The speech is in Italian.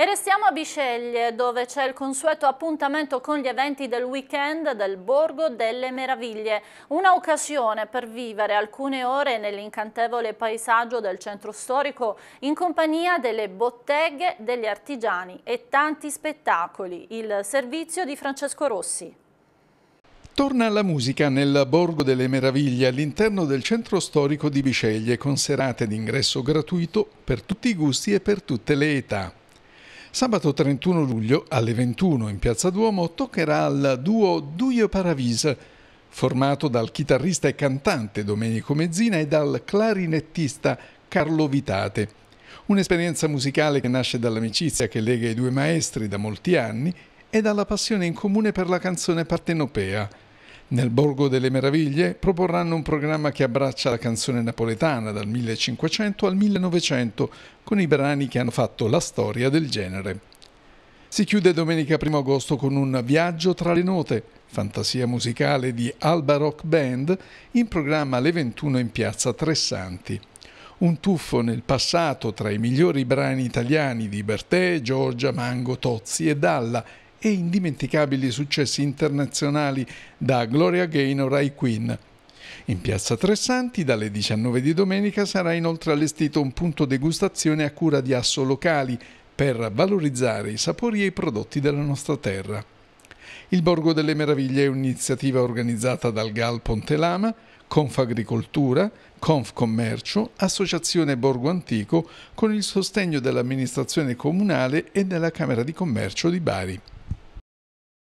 E restiamo a Bisceglie, dove c'è il consueto appuntamento con gli eventi del weekend del Borgo delle Meraviglie. Un'occasione per vivere alcune ore nell'incantevole paesaggio del centro storico in compagnia delle botteghe, degli artigiani e tanti spettacoli. Il servizio di Francesco Rossi. Torna la musica nel Borgo delle Meraviglie all'interno del centro storico di Bisceglie con serate d'ingresso gratuito per tutti i gusti e per tutte le età. Sabato 31 luglio alle 21 in Piazza Duomo toccherà al duo Duio Paravisa, formato dal chitarrista e cantante Domenico Mezzina e dal clarinettista Carlo Vitate. Un'esperienza musicale che nasce dall'amicizia che lega i due maestri da molti anni e dalla passione in comune per la canzone partenopea. Nel Borgo delle Meraviglie proporranno un programma che abbraccia la canzone napoletana dal 1500 al 1900 con i brani che hanno fatto la storia del genere. Si chiude domenica 1 agosto con un viaggio tra le note, fantasia musicale di Alba Rock Band, in programma alle 21 in piazza Tressanti. Un tuffo nel passato tra i migliori brani italiani di Bertè, Giorgia, Mango, Tozzi e Dalla e indimenticabili successi internazionali da Gloria Gaynor ai Queen. In piazza Tressanti, dalle 19 di domenica, sarà inoltre allestito un punto degustazione a cura di asso locali per valorizzare i sapori e i prodotti della nostra terra. Il Borgo delle Meraviglie è un'iniziativa organizzata dal GAL Pontelama, Confagricoltura, Confcommercio, Associazione Borgo Antico, con il sostegno dell'amministrazione comunale e della Camera di Commercio di Bari.